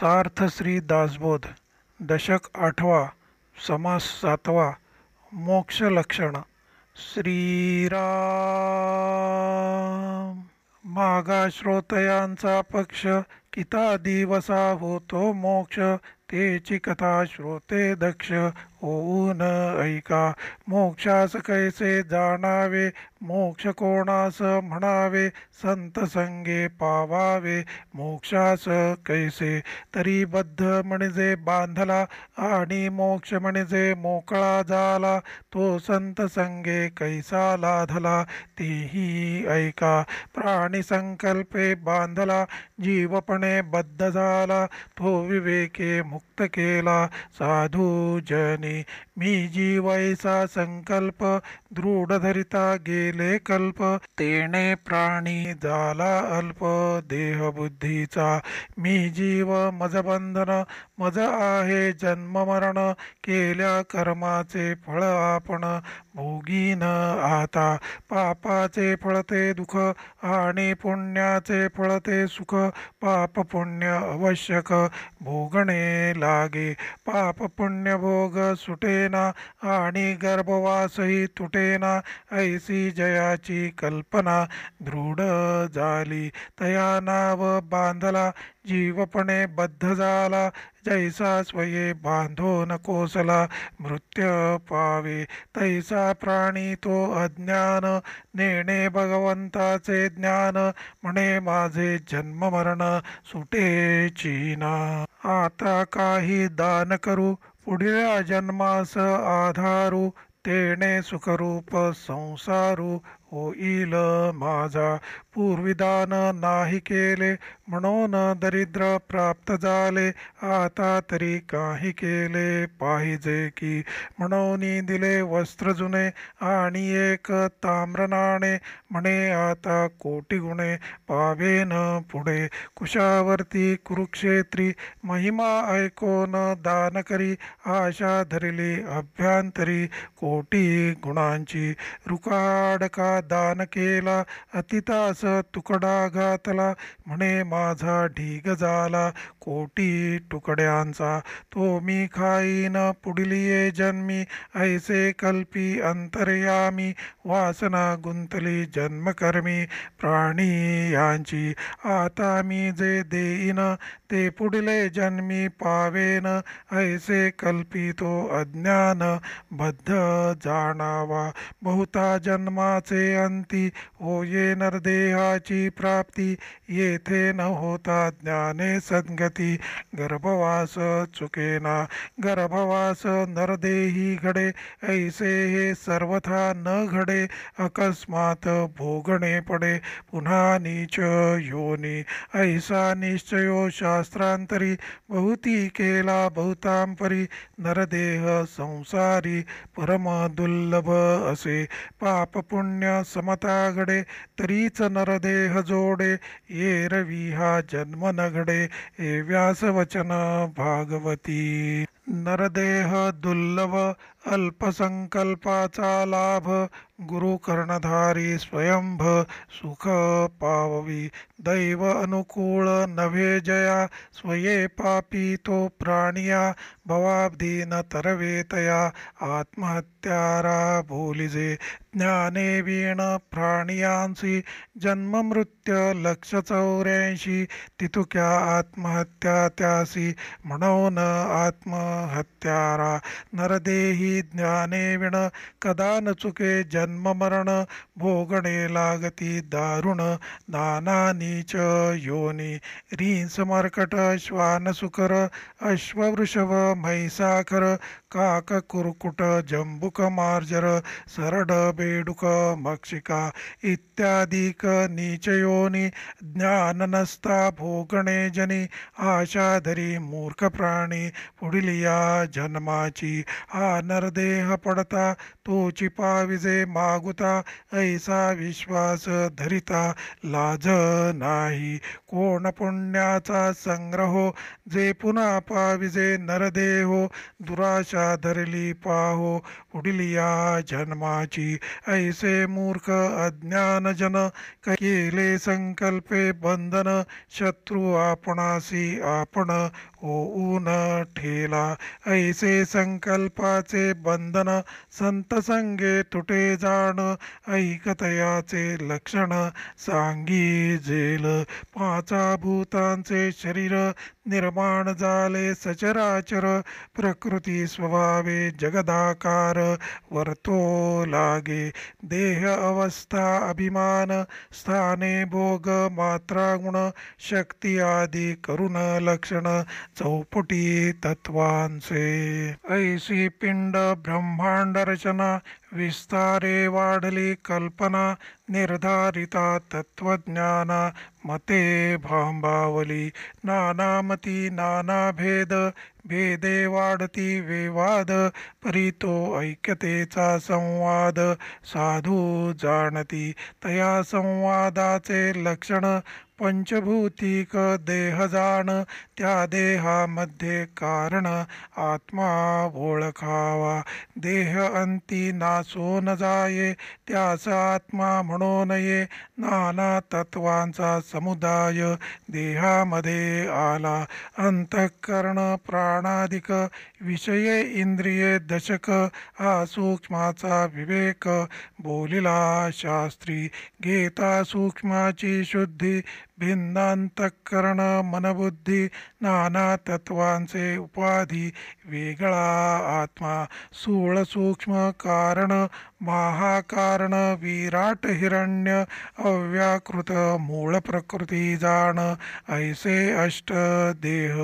श्री दासबोध दशक आठवा समास सातवा मोक्ष लक्षण श्रीरा मागा श्रोतयांचा पक्ष किता दिवसा होतो मोक्ष तेची कथा श्रोते दक्ष होऊन ऐका मोक्षास कैसे जाणावे मोक्ष कोणास म्हणावे संत संगे पावावे मोक्षास कैसे तरी बद्ध म्हणजे बांधला आणि मोक्ष म्हणजे मोकळा झाला तो संत संगे कैसा लाधला तेही ऐका प्राणी संकल्पे बांधला जीवपणे बद्ध झाला तो विवेके मुक्त केला साधू जनी मी मी जीवायचा संकल्प दृढ धरिता गेले कल्प तेने प्राणी झाला अल्प देह बुद्धीचा मी जीव मज बंधन मज आहे जन्म मरण केल्या कर्माचे फळ आपण भोगीन आता पापाचे फळते दुःख आणि पुण्याचे फळते सुख पाप पुण्य आवश्यक भोगणे लागे पाप पुण्य भोग सुटेना आणि गर्भवासही तुटेना ऐसी जयाची कल्पना दृढ झाली तया नाव बांधला जीवपणे बद्ध झाला जैसा स्वये बांधो नकोसला मृत्य पावे तैसा प्राणी तो अज्ञान नेणे भगवंताचे ज्ञान म्हणे माझे जन्म मरण सुटे चीना आता काही दान करू पुढील जन्मास आधारू तेणे सुखरूप संसारू होईल माझा पूर्विदान नाही केले म्हणून दरिद्र प्राप्त झाले आता तरी काही केले पाहिजे की म्हणून दिले वस्त्र जुने आणि एक ताम्रनाणे म्हणे आता कोटी गुणे पावेन पुढे कुशावर्ती कुरुक्षेत्री महिमा ऐकून दान करी आशा धरली अभ्यांतरी कोटी गुणांची रुकाडका दान केला अतितास तुकडा घातला म्हणे माझा ढीग झाला कोटी तुकड्यांचा तो मी खाईन पुढलिये जन्मी ऐसे कल्पी अंतर्यामी वासना गुंतली जन्मकर्मी प्राणी यांची आता मी जे देईन ते पुढले जन्मी पावेन ऐसे तो अज्ञान बद्ध जाणावा बहुता जन्माचे अंती होये नरदेहाची प्राप्ती येथे न होता ज्ञाने सद्गती गर्भवास चुकेना गर्भवास नरदेही घडे ऐसे हे सर्वथा न घडे अकस्मात भोगणे पडे पुन्हा नीच योनी ऐसा निश्चयो शास्त्रांतरी बहुती केला बहुतांपरी नरदेह संसारी परम दुर्लभ असे पाप पुण्य समताघडे तरीच नरदेह जोडे ये रवी हा जन्म हे व्यासवचन भागवती नरदेह दुर्लभ अल्पसंकल्पाचा लाभ गुरु कर्णधारी स्वयंभ सुख पाववी दैव अनुकूळ नव्हे जया स्वये पापी तो प्राणिया भवाब्धी तरवेतया आत्महत्यारा भोलिजे ज्ञाने वीण प्राणियांसी जन्ममृत्य लक्ष चौऱ्याऐंशी तितुक्या आत्महत्या त्यासी म्हणून आत्म हत्यारा नरदेही विण कदा न चुके मरण भोगणे लागती दारुण नीच योनी रींस मर्कट सुकर अश्ववृषभ मैसाखर काक कुरकुट जंबुक मार्जर सरड बेडुक मक्षिका इत्यादिक नीचयोनी ज्ञाननस्ता भोगणे जनी आशाधरी मूर्ख प्राणी या जन्माची हा नरदेह पडता तोची पाविजे मागुता ऐसा विश्वास धरिता लाज नाही कोण पुण्याचा संग्रहो हो, जे पुन्हा पाविजे नरदेहो हो, दुराशा धरली पाहो पुढील या जन्माची ऐसे मूर्ख जन, केले संकल्पे बंधन शत्रु आपणासी आपण ऊन ठेला ऐसे संकल्पाचे बंधन संत संगे तुटे जाण ऐकतयाचे लक्षण सांगी जेल पाचा भूतांचे शरीर निर्माण झाले सचराचर प्रकृती स्वभावे जगदाकार वर्तो लागे देह अवस्था अभिमान स्थाने भोग मात्रा गुण शक्ती आदी करुण लक्षण चौपटी तत्वांचे ऐसी पिंड ब्रह्मांड रचना विस्तारे वाढली कल्पना निर्धारिता तत्वज्ञाना मते भांबावली नानामती नानाभेद भेदे वाढती वेवाद परी तो ऐक्यतेचा संवाद साधू जाणती तया संवादाचे लक्षण पंचभूतिक देह जाण त्या देहामध्ये कारण आत्मा ओळखावा देह अंती नासो न जाये त्यास आत्मा म्हणून नये नाना तत्वांचा समुदाय देहामध्ये आला अंतःकरण प्रा प्राणादिक विषय इंद्रिये दशक हा विवेक बोलिला शास्त्री घेता सूक्ष्माची शुद्धी भिन्नांतकरण मनबुद्धी नाना तत्वांचे उपाधी वेगळा आत्मा सूळ सूक्ष्म कारण महाकारण विराट हिरण्य अव्याकृत मूळ प्रकृती जाण ऐसे अष्ट देह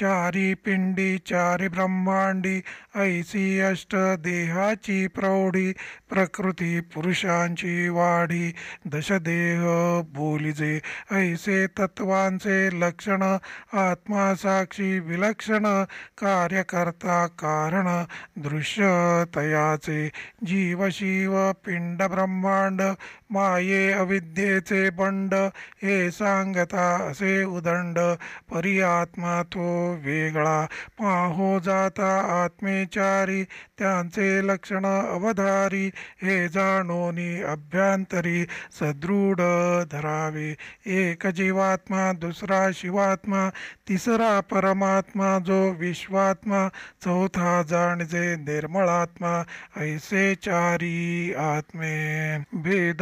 चारी पिंडी चारी ब्रह्मांडी ऐसी अष्ट देहाची प्रौढी प्रकृती पुरुषांची वाढी दशदेह बोलिजे ऐ ऐसे तत्वांचे लक्षण आत्मा साक्षी विलक्षण कार्यकर्ता कारण दृश्य तयाचे शिव पिंड ब्रह्मांड माये अविद्येचे बंड हे सांगता असे उदंड परी आत्मा तो वेगळा पाहो जाता आत्मेचारी त्यांचे लक्षण अवधारी हे जाणोनी अभ्यांतरी सदृढ धरावे एक जीवात्मा दुसरा शिवात्मा तिसरा परमात्मा जो विश्वात्मा चौथा जे निर्मळात्मा ऐसे चारी आत्मे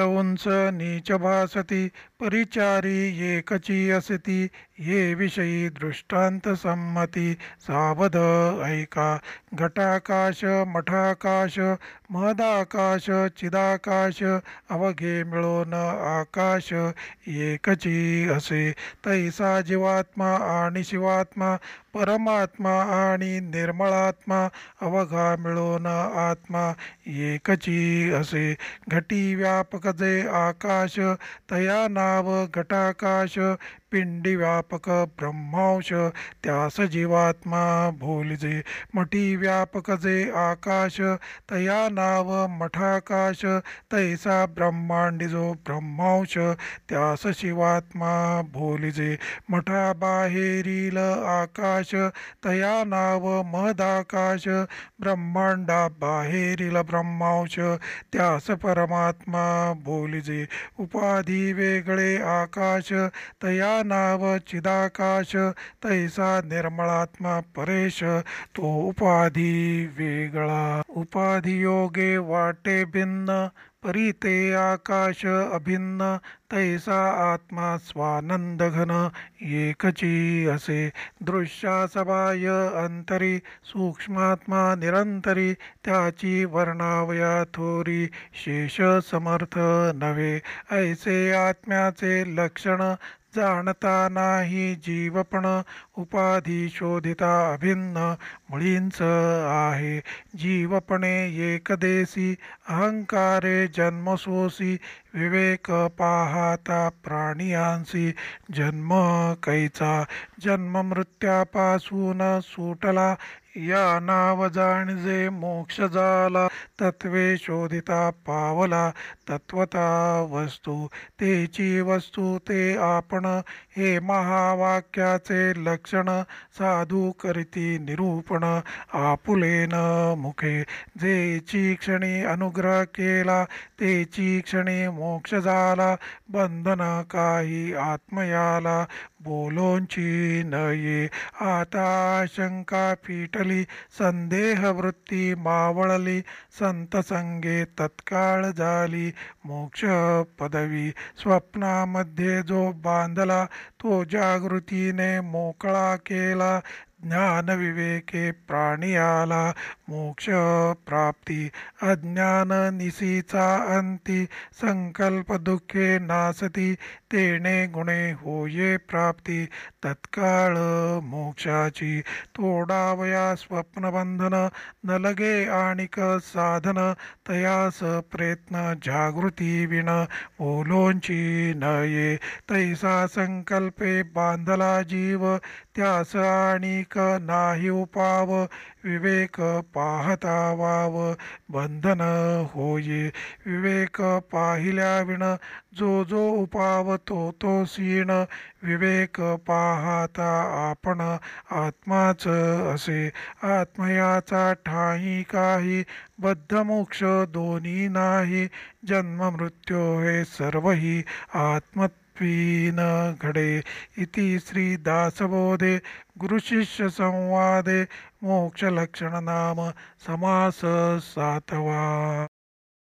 उंच नीच भासती परिचारी एकची असती ये विषयी सम्मती सावध ऐका घटाकाश मठाकाश मदाकाश चिदाकाश अवघे मिळोन आकाश एकची असे तैसा जीवात्मा आणि शिवात्मा परमात्मा आणि निर्मळात्मा अवघा मिळून आत्मा एकची असे घटी व्यापक जे आकाश तया नाव घटाकाश पिंडी व्यापक ब्रह्मांश त्यास जीवात्मा भोलजे मठी व्यापक जे आकाश तया नाव मठाकाश तैसा ब्रह्मांडी जो ब्रह्मांश त्यास शिवात्मा भोलजे मठा बाहेरील आकाश तया नाव मदाकाश ब्रह्मांडा बाहेरील ब्रह्मांश त्यास परमात्मा भोलजे उपाधी वेगळे आकाश तया नाव चिदाकाश तैसा निर्मळात्मा परेश तो उपाधी वेगळा उपाधी योगे वाटे भिन्न परिते आकाश अभिन्न तैसा आत्मा स्वानंद घन एकची असे दृश्यासबाय अंतरी सूक्ष्मात्मा निरंतरी त्याची वर्णावया थोरी शेष समर्थ नव्हे ऐसे आत्म्याचे लक्षण जाणता नाही जीवपण उपाधी शोधिता अभिन्न मुळींच आहे जीवपणे एकदेशी अहंकारे जन्मसोसी विवेक पाहाता प्राणियांशी जन्म कैचा मृत्यापासून सुटला या नावजाणजे मोक्ष झाला तत्वे शोधिता पावला तत्वता वस्तू तेची वस्तू ते आपण हे महावाक्याचे लक्षण साधू करीती निरूपण आपुलेन मुखे ची क्षणी अनुग्रह केला ते क्षणी मोक्ष झाला बंधन काही आत्मयाला बोलोंची नये आता शंका पीठ संदेह वृत्ती मावळली संत संगे तत्काळ झाली मोक्ष पदवी स्वप्नामध्ये जो बांधला तो जागृतीने मोकळा केला ज्ञानविवेके प्राणी आला मोक्ष प्राप्ती अज्ञान निसीचा अंती संकल्प दुःखे नासती तेणे गुणे होये प्राप्ती तत्काळ मोक्षाची तोडावया स्वप्नबंधन न लगे आणिक साधन तयास प्रयत्न जागृती विण ओलोंची न तैसा संकल्पे बांधला जीव त्यास आणिक नाही उपाव विवेक पाहता वाव बंधन होये विवेक पाहिल्या विण जो जो उपाव तो तो सीण विवेक पाहता आपण आत्माच असे आत्मयाचा ठाई काही बद्ध मोक्ष दोन्ही नाही जन्म मृत्यू हे सर्वही आत्म पीन घडे इति श्रीदासबोधे गुरुशिष्यसंवादे नाम समास सातवा